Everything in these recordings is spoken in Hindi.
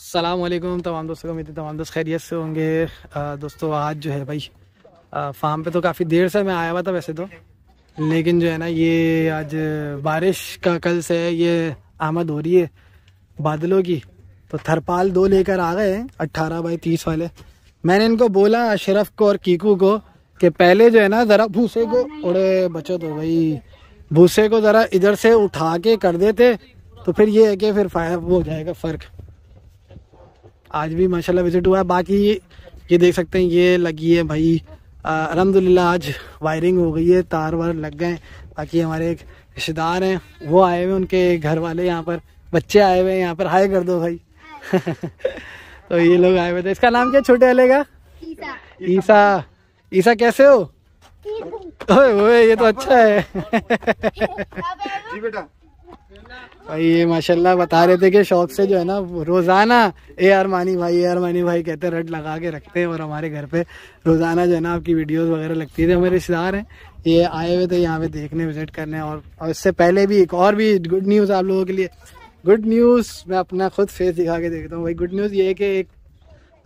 असलम तमाम दोस्तों को मेरी तमाम दोस्त खैरियत से होंगे दोस्तों आज जो है भाई फार्म पे तो काफ़ी देर से मैं आया हुआ था वैसे तो लेकिन जो है ना ये आज बारिश का कल से ये आमद हो रही है बादलों की तो थरपाल दो लेकर आ गए हैं अट्ठारह बाई तीस वाले मैंने इनको बोला अशरफ को और कीकू को कि पहले जो है ना ज़रा भूसे को उड़े बचो तो भाई भूसे को ज़रा इधर से उठा के कर देते तो फिर ये है कि फिर फायदा हो जाएगा फ़र्क आज भी माशाल्लाह विजिट हुआ है बाकी ये देख सकते हैं ये लगी है भाई अलहमदिल्ला आज वायरिंग हो गई है तार वार लग गए बाकी हमारे एक रिश्तेदार हैं वो आए हुए उनके घर वाले यहाँ पर बच्चे आए हुए हैं यहाँ पर हाय कर दो भाई तो ये लोग आए हुए थे इसका नाम क्या छोटे वाले का ईसा ईसा कैसे हो ओए ओए ये तो अच्छा है जी बेटा भाई ये माशाल्लाह बता रहे थे कि शौक से जो है ना रोज़ाना ए अरमानी भाई ए अरमानी भाई कहते हैं रट लगा के रखते हैं और हमारे घर पे रोज़ाना जो है ना आपकी वीडियोस वगैरह लगती थी हमारे रिश्तेदार हैं ये आए हुए थे यहाँ पे देखने विजिट करने और, और इससे पहले भी एक और भी गुड न्यूज़ आप लोगों के लिए गुड न्यूज़ मैं अपना खुद फेस दिखा के देखता हूँ भाई गुड न्यूज़ ये है कि एक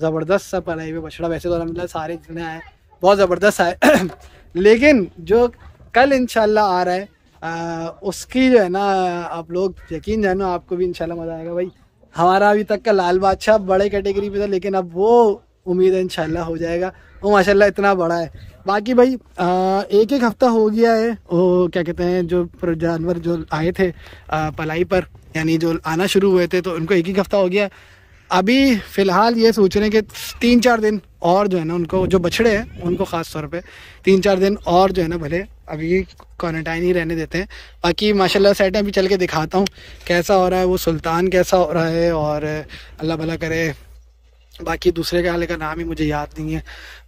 ज़बरदस्त सा पढ़ाई हुई बछड़ा वैसे तो अलहमदिल्ला सारे जितने आए बहुत ज़बरदस्त आए लेकिन जो कल इन आ रहा है आ, उसकी जो है ना आप लोग यकीन जानो आपको भी इनशाला मजा आएगा भाई हमारा अभी तक का लाल बादशाह बड़े कैटेगरी पे था लेकिन अब वो उम्मीद है इनशाला हो जाएगा वो माशाल्लाह इतना बड़ा है बाकी भाई आ, एक एक हफ्ता हो गया है वो क्या कहते हैं जो जानवर जो आए थे आ, पलाई पर यानी जो आना शुरू हुए थे तो उनको एक एक हफ्ता हो गया अभी फ़िलहाल ये सोच रहे हैं कि तीन चार दिन और जो है ना उनको जो बछड़े हैं उनको ख़ास तौर पे तीन चार दिन और जो है ना भले अभी क्वारंटाइन ही रहने देते हैं बाकी माशाल्लाह सेट अभी चल के दिखाता हूँ कैसा हो रहा है वो सुल्तान कैसा हो रहा है और अल्लाह भला करे बाकी दूसरे के हाल का नाम ही मुझे याद नहीं है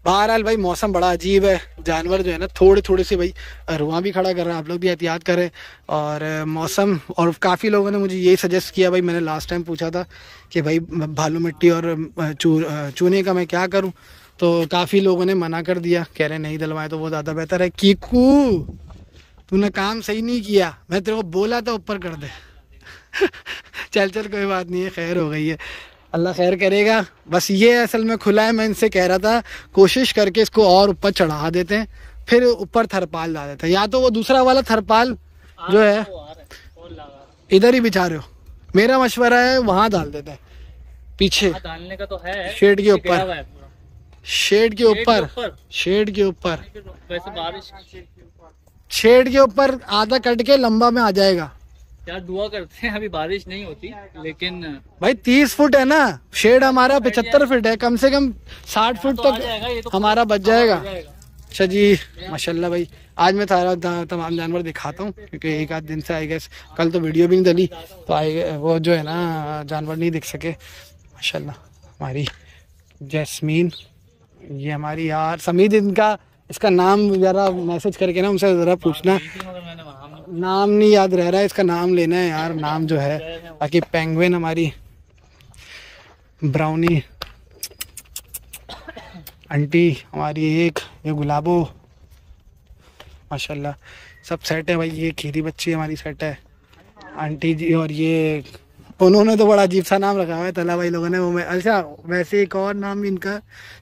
बहरहाल भाई मौसम बड़ा अजीब है जानवर जो है ना थोड़े थोड़े से भाई रुआ भी खड़ा कर रहा है आप लोग भी एहतियात करें और मौसम और काफ़ी लोगों ने मुझे यही सजेस्ट किया भाई मैंने लास्ट टाइम पूछा था कि भाई भालू मिट्टी और चू, चूने का मैं क्या करूँ तो काफ़ी लोगों ने मना कर दिया कह रहे नहीं दलवाए तो वो ज़्यादा बेहतर है कीकू तूने काम सही नहीं किया मैं तेरे को बोला था ऊपर कर दे चल चल कोई बात नहीं है खैर हो गई है अल्लाह खैर करेगा बस ये असल में खुला है मैं इनसे कह रहा था कोशिश करके इसको और ऊपर चढ़ा देते हैं फिर ऊपर थरपाल ला देते हैं या तो वो दूसरा वाला थरपाल जो है इधर ही बिछा रहे हो मेरा मशवरा है वहाँ डाल देते हैं पीछे डालने का तो है शेड के ऊपर शेड के ऊपर शेड के ऊपर शेड के ऊपर आधा कट के लंबा में आ जाएगा यार दुआ करते हैं अभी बारिश नहीं होती लेकिन हाँ, हाँ। भाई तीस फुट है ना शेड हाँ, हमारा पचहत्तर फुट है कम से कम साठ फुट तो तक तो हमारा बच जाएगा अच्छा जी माशाल्लाह भाई आज मैं सारा तमाम जानवर दिखाता हूँ क्योंकि एक आध दिन से आई गए कल तो वीडियो भी नहीं डली तो आई वो जो है ना जानवर नहीं दिख सके माशाल्लाह हमारी जैस्मीन ये हमारी यार समीद इनका इसका नाम ज़रा मैसेज करके ना उनसे ज़रा पूछना नाम नहीं याद रह रहा है इसका नाम लेना है यार नाम जो है ताकि पेंगुइन हमारी ब्राउनी आंटी हमारी एक ये गुलाबो माशाल्लाह सब सेट है भाई ये खीरी बच्ची हमारी सेट है आंटी जी और ये उन्होंने तो बड़ा अजीब सा नाम रखा हुआ है तला भाई लोगों ने वो मैं अच्छा वैसे एक और नाम इनका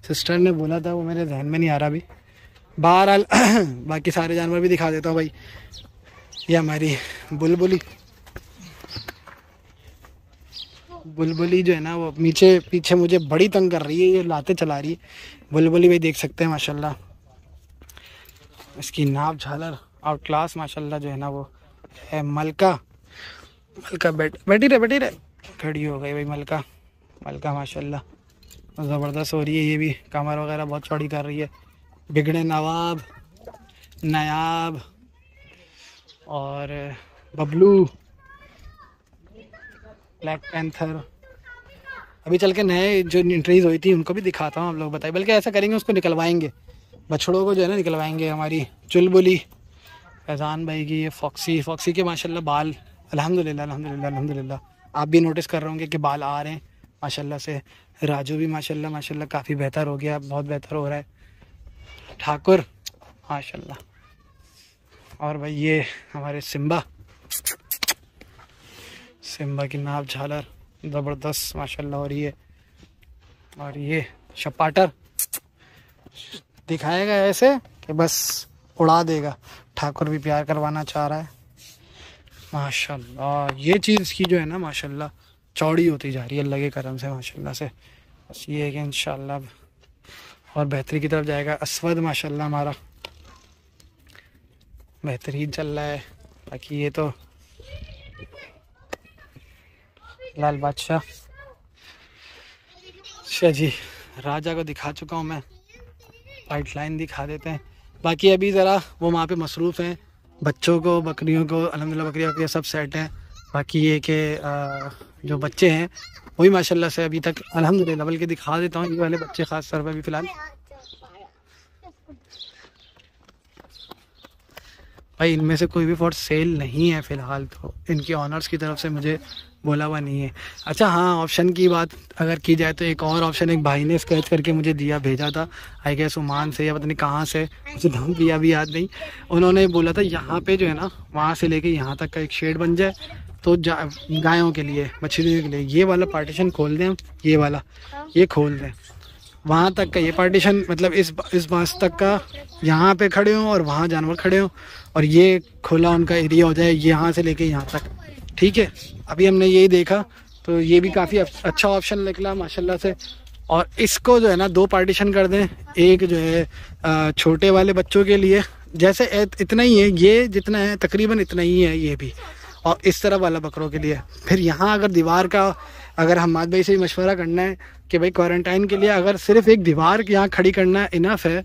सिस्टर ने बोला था वो मेरे जहन में नहीं आ रहा अभी बहरहाल बाकी सारे जानवर भी दिखा देता हूँ भाई ये हमारी बुलबुली बुलबुली जो है ना वो नीचे पीछे मुझे बड़ी तंग कर रही है ये लाते चला रही है बुलबुली भाई देख सकते हैं माशाल्लाह इसकी नाप झालर और क्लास माशाल्लाह जो है ना वो है मलका मलका बैठ बैठी रहे बैठी रहे खड़ी हो गई भाई मलका मलका माशाल्लाह ज़बरदस्त हो रही है ये भी कमर वगैरह बहुत चौड़ी कर रही है बिगड़े नवाब नायाब और बबलू ब्लैक पैंथर अभी चल के नए जो इंट्रीज हुई थी उनको भी दिखाता हूँ आप लोग बताए बल्कि ऐसा करेंगे उसको निकलवाएंगे बछड़ों को जो है ना निकलवाएंगे हमारी चुलबुली फैज़ान भाई की ये फॉक्सी फॉक्सी के माशाल्लाह बाल अल्हम्दुलिल्लाह अल्हम्दुलिल्लाह अल्हम्दुलिल्लाह आप भी नोटिस कर रहे होंगे कि बाल आ रहे हैं माशा से राजू भी माशा माशा काफ़ी बेहतर हो गया बहुत बेहतर हो रहा है ठाकुर माशा और भाई ये हमारे सिम्बा सिम्बा की नाप झालर ज़बरदस्त माशाल्लाह और ये और ये शपाटर दिखाएगा ऐसे कि बस उड़ा देगा ठाकुर भी प्यार करवाना चाह रहा है माशाल्लाह ये चीज़ की जो है ना माशाल्लाह चौड़ी होती जा रही है अल्लाह के करम से माशाल्लाह से बस ये है कि इन और बेहतरी की तरफ जाएगा असवद माशाल्लाह हमारा बेहतरीन चल रहा है बाकी ये तो लाल बादशाह अच्छा जी राजा को दिखा चुका हूँ मैं वाइट लाइन दिखा देते हैं बाकी अभी ज़रा वो वहाँ पे मसरूफ़ हैं बच्चों को बकरियों को अलहमदिल्ला बकरियाँ बकरियाँ सब सेट हैं बाकी ये कि जो बच्चे हैं वही माशाल्लाह से अभी तक अलहमदिल्ला बल्कि दिखा देता हूँ ये वाले बच्चे ख़ास तौर पर अभी फ़िलहाल भाई इनमें से कोई भी फॉर सेल नहीं है फ़िलहाल तो इनके ऑनर्स की तरफ से मुझे बोला हुआ नहीं है अच्छा हाँ ऑप्शन की बात अगर की जाए तो एक और ऑप्शन एक भाई ने स्क्रैच करके मुझे दिया भेजा था आई गेस उमान से या पता नहीं कहाँ से मुझे नाम दिया भी याद नहीं उन्होंने बोला था यहाँ पे जो है ना वहाँ से लेके यहाँ तक का एक शेड बन जाए तो जा गायों के लिए मछलियों के लिए ये वाला पार्टीशन खोल दें ये वाला ये खोल दें वहाँ तक का ये पार्टीशन मतलब इस इस बांस तक का यहाँ पे खड़े हों और वहाँ जानवर खड़े हों और ये खुला उनका एरिया हो जाए यहाँ से लेके यहाँ तक ठीक है अभी हमने यही देखा तो ये भी काफ़ी अच्छा ऑप्शन निकला माशाल्लाह से और इसको जो है ना दो पार्टीशन कर दें एक जो है छोटे वाले बच्चों के लिए जैसे इतना ही है ये जितना है तकरीबन इतना ही है ये भी और इस तरफ वाला बकरों के लिए फिर यहाँ अगर दीवार का अगर हम माद भाई से मशवरा करना है कि भाई क्वारंटाइन के लिए अगर सिर्फ एक दीवार यहाँ खड़ी करना इनफ है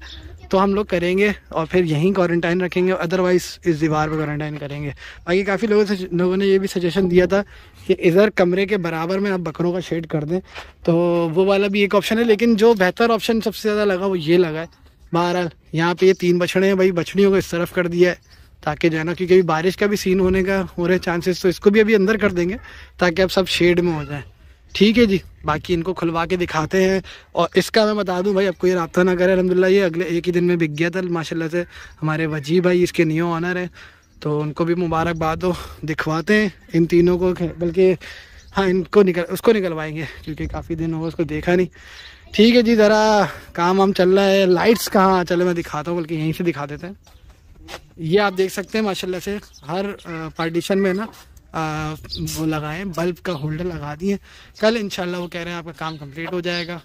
तो हम लोग करेंगे और फिर यहीं क्वारंटाइन रखेंगे अदरवाइज़ इस दीवार पर क्वारंटाइन करेंगे बाकी काफ़ी लोगों से लोगों ने ये भी सजेशन दिया था कि इधर कमरे के बराबर में आप बकरों का शेड कर दें तो वो वाला भी एक ऑप्शन है लेकिन जो बेहतर ऑप्शन सबसे ज़्यादा लगा वो ये लगा है बहरहाल यहाँ पर ये तीन बछड़े हैं भाई बछड़ियों को इस तरफ कर दिया है ताकि जो है ना क्योंकि अभी बारिश का भी सीन होने का हो रहे चांसेस तो इसको भी अभी अंदर कर देंगे ताकि अब सब शेड में हो जाए ठीक है जी बाकी इनको खुलवा के दिखाते हैं और इसका मैं बता दूं भाई आपको ये रबता ना करें अलहमदिल्ला ये अगले एक ही दिन में बिक गया था माशाल्लाह से हमारे वजी भाई इसके न्यू ऑनर हैं तो उनको भी मुबारकबाद हो दिखवाते हैं इन तीनों को बल्कि हाँ इनको निकल उसको निकलवाएंगे क्योंकि काफ़ी दिन होगा उसको देखा नहीं ठीक है जी ज़रा काम वाम चल रहा है लाइट्स कहाँ चले मैं दिखाता हूँ बल्कि यहीं से दिखा देते हैं ये आप देख सकते हैं माशाला से हर पार्टीशन में ना वो लगाए बल्ब का होल्डर लगा दिए कल इनशाला वो कह रहे हैं आपका काम कंप्लीट हो जाएगा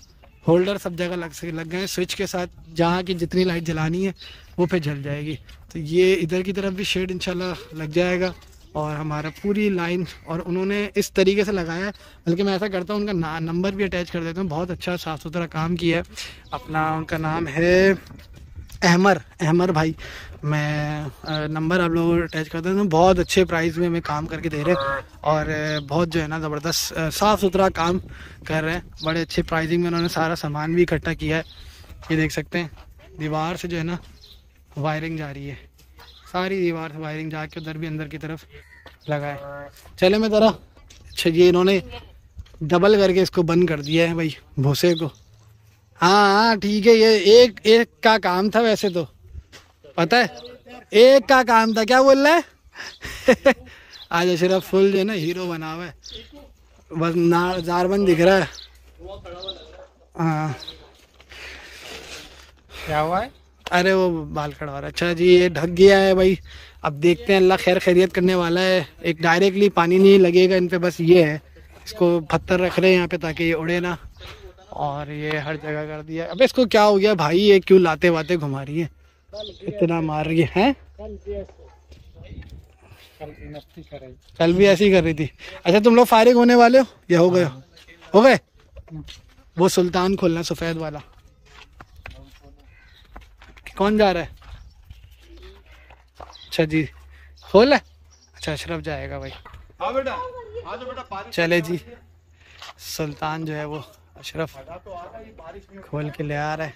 होल्डर सब जगह लग से लग गए स्विच के साथ जहाँ की जितनी लाइट जलानी है वो फिर जल जाएगी तो ये इधर की तरफ भी शेड इंशाल्लाह लग जाएगा और हमारा पूरी लाइन और उन्होंने इस तरीके से लगाया बल्कि मैं ऐसा करता हूँ उनका ना नंबर भी अटैच कर देता हूँ बहुत अच्छा साफ़ सुथरा काम किया है अपना उनका नाम है अहमर अहमर भाई मैं नंबर आप लोगों को अटैच करता हूँ बहुत अच्छे प्राइस में हमें काम करके दे रहे हैं और बहुत जो है ना ज़बरदस्त साफ़ सुथरा काम कर रहे हैं बड़े अच्छे प्राइसिंग में उन्होंने सारा सामान भी इकट्ठा किया है ये देख सकते हैं दीवार से जो है ना वायरिंग जा रही है सारी दीवार से वायरिंग जा के उधर भी अंदर की तरफ लगाए चले मैं ज़रा अच्छा ये इन्होंने डबल करके इसको बंद कर दिया है भाई भूसे को हाँ हाँ ठीक है ये एक एक का काम था वैसे तो पता है एक का काम था क्या बोल रहा है आज अशरफ फुल जो है ना हीरो बना हुआ है बस नार बंद दिख रहा है हाँ क्या हुआ है अरे वो बाल खड़ा हो रहा अच्छा जी ये ढक गया है भाई अब देखते हैं अल्लाह खैर खैरियत करने वाला है एक डायरेक्टली पानी नहीं लगेगा इन पे बस ये है इसको पत्थर रख रहे हैं यहाँ पे ताकि ये उड़े ना और ये हर जगह कर दिया अब इसको क्या हो गया भाई ये क्यों लाते वाते घुमा रही है इतना मार रही है कल भी ऐसी कर रही थी अच्छा तुम लोग फारिग होने वाले हो या हो गए हो गए वो सुल्तान खोलना सफेद वाला कौन जा रहा है अच्छा जी खोल है अच्छा अशरफ जाएगा भाई हाँ बेटा हाँ तो चले जी सुल्तान जो है वो अशरफ खोल के ले आ रहे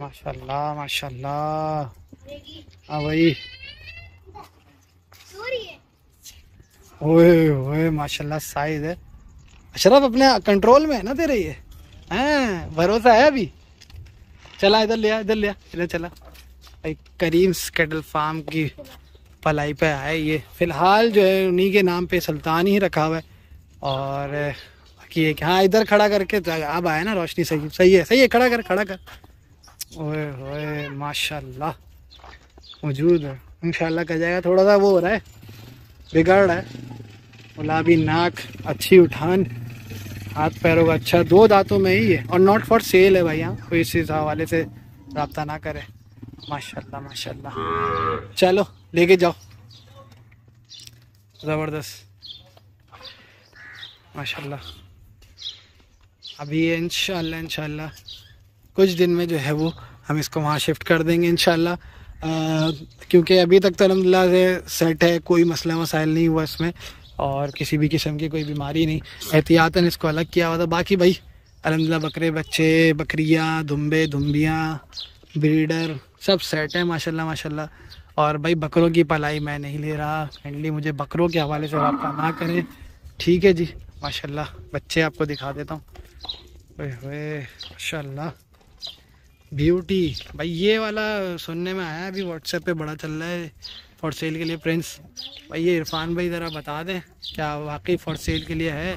माशाल्लाह माशाल्लाह हाँ भाई ओए ओए माशाल्लाह साइज है अशरफ अपने कंट्रोल में है ना दे रही हैं भरोसा है अभी चला इधर लिया इधर लिया इधर चला भाई करीम स्केटल फार्म की पलाई पे आए ये फ़िलहाल जो है उन्हीं के नाम पे सुल्तान ही रखा हुआ है और किए कि हाँ इधर खड़ा करके तो अब आया ना रोशनी सही सही है सही है खड़ा कर खड़ा कर ओए ओए माशाल्लाह मौजूद है इंशाल्लाह कह जाएगा थोड़ा सा वो हो रहा है बिगड़ रहा है गुलाबी नाक अच्छी उठान हाथ पैरों का अच्छा दो दांतों में ही है और नॉट फॉर सेल है भाई यहाँ कोई इस हवाले से रबता ना करे माशाल्लाह माशाल्लाह चलो लेके जाओ ज़बरदस्त माशाल्लाह अभी इन इनशाला कुछ दिन में जो है वो हम इसको वहाँ शिफ्ट कर देंगे शाला क्योंकि अभी तक तो अलहमदिल्ला से सेट है कोई मसला मसाइल नहीं हुआ इसमें और किसी भी किस्म की कोई बीमारी नहीं एहतियातन इसको अलग किया हुआ था बाकी भाई अलहमदिल्ला बकरे बच्चे बकरियाँ दुम्बे दुम्बियाँ ब्रीडर सब सेट है माशाल्लाह माशाल्लाह और भाई बकरों की पलाई मैं नहीं ले रहा काइंडली मुझे बकरों के हवाले से रबता ना करें ठीक है जी माशाल्लाह बच्चे आपको दिखा देता हूँ माशा ब्यूटी भाई ये वाला सुनने में आया अभी व्हाट्सएप पे बड़ा चल रहा है फॉर सेल के लिए प्रिंस भाई ये इरफान भाई ज़रा बता दें क्या वाकई फॉर सेल के लिए है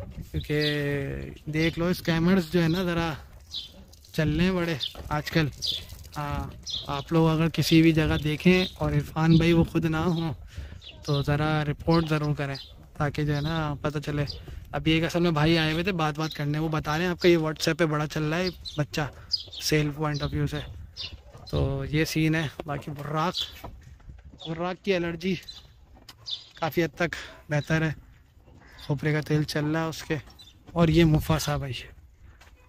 क्योंकि देख लो स्कैमर्स जो है ना ज़रा चल रहे हैं बड़े आजकल हाँ आप लोग अगर किसी भी जगह देखें और इरफान भाई वो खुद ना हों तो ज़रा रिपोर्ट ज़रूर करें ताकि जो है ना पता चले अभी एक असल में भाई आए हुए थे बात बात करने वो बता रहे हैं आपका ये व्हाट्सएप पे बड़ा चल रहा है बच्चा सेल पॉइंट ऑफ व्यू से तो ये सीन है बाकी बुर्राक बुर्राक की एलर्जी काफ़ी हद तक बेहतर है खोपरे का तेल चल रहा है उसके और ये मुफासा भाई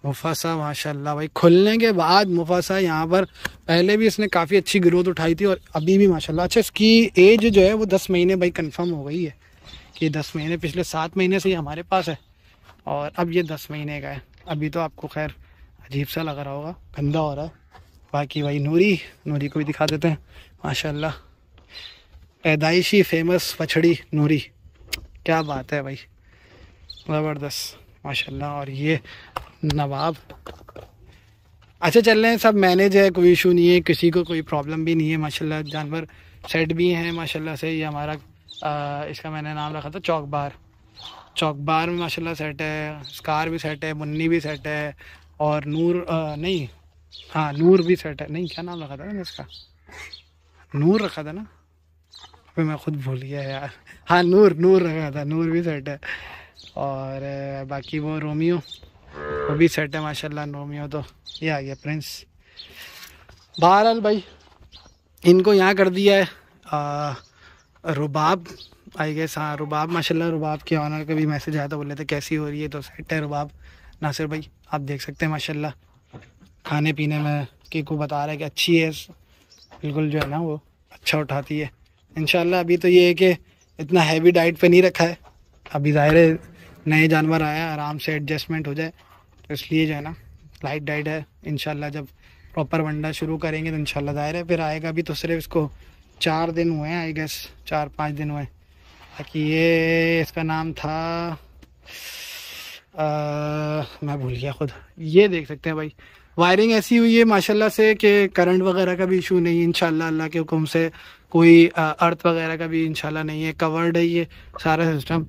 मुफासा माशाल्लाह भाई खुलने के बाद मुफासा यहाँ पर पहले भी इसने काफ़ी अच्छी ग्रोथ उठाई थी और अभी भी माशाल्लाह अच्छा इसकी एज जो है वो दस महीने भाई कंफर्म हो गई है कि दस महीने पिछले सात महीने से ही हमारे पास है और अब ये दस महीने का है अभी तो आपको खैर अजीब सा लग रहा होगा गंदा हो रहा है बाकी भाई नूरी नूरी को भी दिखा देते हैं माशा पैदाइशी फेमस पछड़ी नूरी क्या बात है भाई ज़बरदस्त माशा और ये नवाब अच्छा चल रहे हैं सब मैनेज है कोई इशू नहीं है किसी को कोई प्रॉब्लम भी नहीं है माशाल्लाह जानवर सेट भी हैं माशाल्लाह से ये हमारा इसका मैंने नाम रखा था चौक बार चौक बार में माशाल्लाह सेट है स्कार भी सेट है मुन्नी भी सेट है और नूर आ, नहीं हाँ नूर भी सेट है नहीं क्या नाम रखा था ना इसका नूर रखा था ना अभी मैं खुद भूल गया यार हाँ नूर नूर रखा था नूर भी सेट है और बाकी वो रोमियो वो भी सेट है माशाल्लाह रोमियो तो ये आ गया प्रिंस बहरहाल भाई इनको यहाँ कर दिया है आ, रुबाब आई गेस हाँ रुबाब माशाल्लाह रुबाब के ऑनर का भी मैसेज आया था बोले थे कैसी हो रही है तो सेट है रुबाब नासिर भाई आप देख सकते हैं माशाल्लाह खाने पीने में की को बता रहा है कि अच्छी है बिल्कुल जो है ना वो अच्छा उठाती है इन अभी तो ये है कि इतना हैवी डाइट पर नहीं रखा है अभी ज़ाहिर है नए जानवर आया आराम से एडजस्टमेंट हो जाए तो इसलिए जो है ना लाइट डाइट है इन जब प्रॉपर वंडा शुरू करेंगे तो इन ज़ाहिर है फिर आएगा भी तो सिर्फ इसको चार दिन हुए हैं आई गेस चार पाँच दिन हुए बाकी ये इसका नाम था आ, मैं भूल गया खुद ये देख सकते हैं भाई वायरिंग ऐसी हुई है माशाल्लाह से कि करंट वगैरह का भी इशू नहीं है इंशाल्लाह अल्लाह के हुक्म से कोई अर्थ वगैरह का भी इंशाल्लाह नहीं है कवर्ड है ये सारा सिस्टम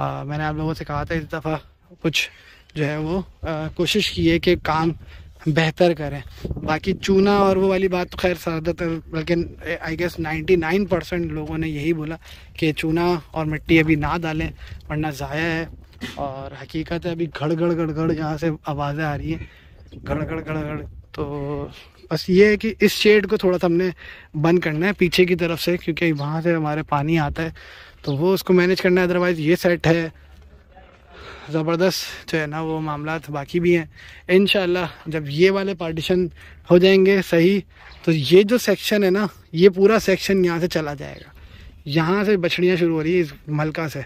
मैंने आप लोगों से कहा था इस दफ़ा कुछ जो है वो आ, कोशिश की है कि काम बेहतर करें बाकी चूना और वो वाली बात तो खैर ज़्यादातर लेकिन आई गेस 99 परसेंट लोगों ने यही बोला कि चूना और मिट्टी अभी ना डालें वरना ज़ाया है और हकीकत है अभी घड़ घड़ घड़ घड़ यहाँ से आवाज़ें आ रही हैं घड़ घड़ घड़ घड़ तो बस ये है कि इस शेड को थोड़ा सा हमने बंद करना है पीछे की तरफ से क्योंकि वहाँ से हमारे पानी आता है तो वो उसको मैनेज करना है अदरवाइज़ ये सेट है ज़बरदस्त जो है ना वो मामला बाकी भी हैं इन जब ये वाले पार्टीशन हो जाएंगे सही तो ये जो सेक्शन है ना ये पूरा सेक्शन यहाँ से चला जाएगा यहाँ से बछड़ियाँ शुरू हो रही है इस मलका से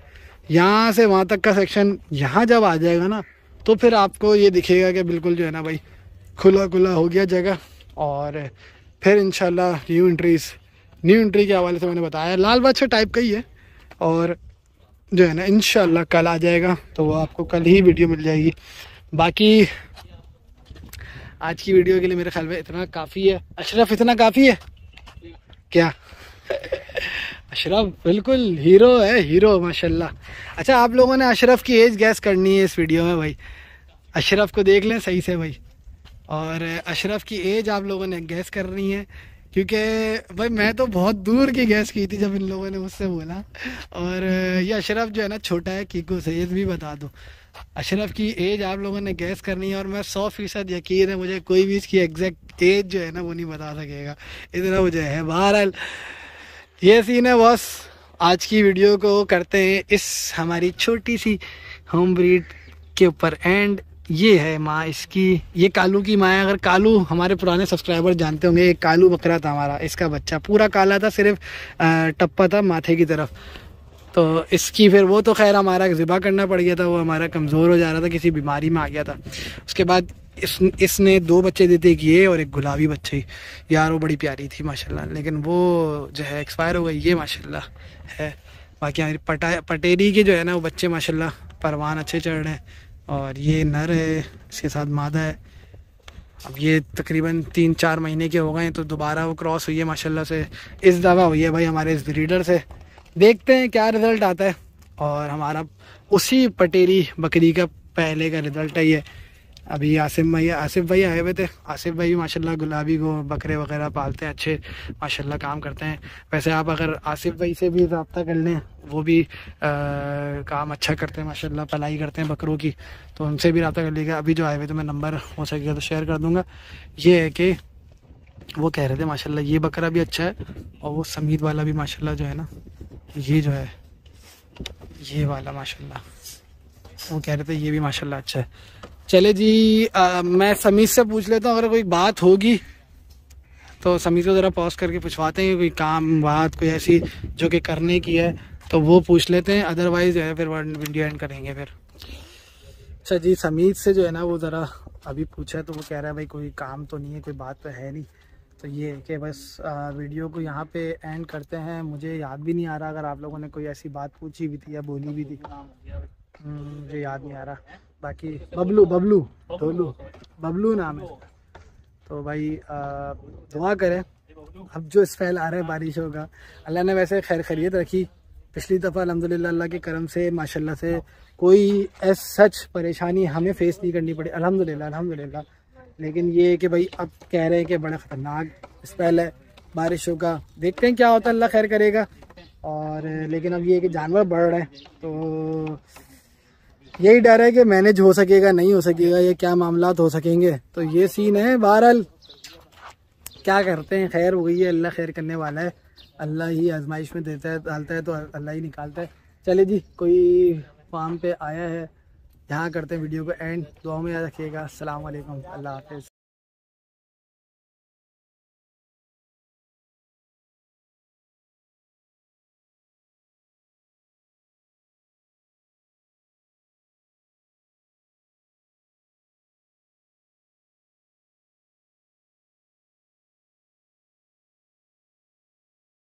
यहाँ से वहाँ तक का सेक्शन यहाँ जब आ जाएगा ना तो फिर आपको ये दिखेगा कि बिल्कुल जो है ना भाई खुला खुला हो गया जगह और फिर इन न्यू इंट्रीज न्यू इंट्री के हवाले से मैंने बताया लाल बादशाह टाइप का ही है और जो है ना इन कल आ जाएगा तो वो आपको कल ही वीडियो मिल जाएगी बाकी आज की वीडियो के लिए मेरे ख्याल में इतना काफ़ी है अशरफ इतना काफ़ी है क्या अशरफ बिल्कुल हीरो है हीरो माशाल्लाह अच्छा आप लोगों ने अशरफ की एज गैस करनी है इस वीडियो में भाई अशरफ को देख लें सही से भाई और अशरफ की एज आप लोगों ने गैस करनी है क्योंकि भाई मैं तो बहुत दूर की गैस की थी जब इन लोगों ने मुझसे बोला और ये अशरफ जो है ना छोटा है कीको से ये भी बता दो अशरफ की एज आप लोगों ने गैस करनी है और मैं सौ फीसद यकीन है मुझे कोई भी इसकी एग्जैक्ट एज जो है ना वो नहीं बता सकेगा इतना मुझे है बहरहाल ये सीन है बस आज की वीडियो को करते हैं इस हमारी छोटी सी होम ब्रीड के ऊपर एंड ये है माँ इसकी ये कालू की माँ है अगर कालू हमारे पुराने सब्सक्राइबर जानते होंगे एक कालू बकरा था हमारा इसका बच्चा पूरा काला था सिर्फ टप्पा था माथे की तरफ तो इसकी फिर वो तो खैर हमारा ज़िबा करना पड़ गया था वो हमारा कमज़ोर हो जा रहा था किसी बीमारी में आ गया था उसके बाद इस इसने दो बच्चे देते एक ये और एक गुलाबी बच्चे यार वो बड़ी प्यारी थी माशाल्लाह लेकिन वो जो है एक्सपायर हो गई ये माशाल्लाह है बाकी हमारी पटा पटेरी के जो है ना वो बच्चे माशाल्लाह परवान अच्छे चढ़ रहे हैं और ये नर है इसके साथ मादा है अब ये तकरीबन तीन चार महीने के हो गए हैं तो दोबारा वो क्रॉस हुई है माशाल्लाह से इस दफ़ा हुई है भाई हमारे इस ब्रीडर से देखते हैं क्या रिज़ल्ट आता है और हमारा उसी पटेरी बकरी का पहले का रिज़ल्ट है ये अभी आसिफ भाई आसिफ भाई आए हुए थे आसिफ भाई भी माशाल्लाह गुलाबी को बकरे वगैरह पालते हैं अच्छे माशाल्लाह काम करते हैं वैसे आप अगर आसिफ भाई से भी रबता कर लें वो भी आ, काम अच्छा करते हैं माशाल्लाह पलाई करते हैं बकरों की तो उनसे भी रबता कर लीजिएगा अभी जो आए हुए थे मैं नंबर हो सकेगा तो शेयर कर दूँगा ये है कि वो कह रहे थे माशा ये बकरा भी अच्छा है और वो समीत वाला भी माशा जो है ना ये जो है ये वाला माशा वो कह रहे थे ये भी माशा अच्छा है चले जी आ, मैं समीर से पूछ लेता हूँ अगर कोई बात होगी तो समीर को ज़रा पॉज करके पूछवाते हैं कोई काम बात कोई ऐसी जो कि करने की है तो वो पूछ लेते हैं अदरवाइज जो है फिर वीडियो एंड करेंगे फिर अच्छा जी समीर से जो है ना वो ज़रा अभी पूछा है तो वो कह रहा है भाई कोई काम तो नहीं है कोई बात तो है नहीं तो ये कि बस आ, वीडियो को यहाँ पे एंड करते हैं मुझे याद भी नहीं आ रहा अगर आप लोगों ने कोई ऐसी बात पूछी भी थी या बोली भी थी हम्म, मुझे याद नहीं आ रहा बाकी बबलू बबलू बबलू बबलू नाम है तो भाई दुआ करें अब जो स्पेल आ रहा है बारिशों का अल्लाह ने वैसे खैर खैरियत रखी पिछली दफ़ा अलहमदिल्ला अल्लाह के करम से माशाल्लाह से कोई एस सच परेशानी हमें फेस नहीं करनी पड़ी अलहमद अल्हम्दुलिल्लाह लेकिन ये कि भाई अब कह रहे हैं कि बड़ा ख़तरनाक स्पेल है बारिशों का देखते हैं क्या होता है अल्लाह खैर करेगा और लेकिन अब ये कि जानवर बढ़ रहे हैं तो यही डर है कि मैनेज हो सकेगा नहीं हो सकेगा ये क्या मामला हो सकेंगे तो ये सीन है बहरहाल क्या करते हैं खैर हो गई है अल्लाह खैर करने वाला है अल्लाह ही आजमाइश में देता है डालता है तो अल्लाह ही निकालता है चले जी कोई फार्म पे आया है यहाँ करते हैं वीडियो को एंड दुआ में याद रखिएगा अल्लाम अल्लाह हाफिज़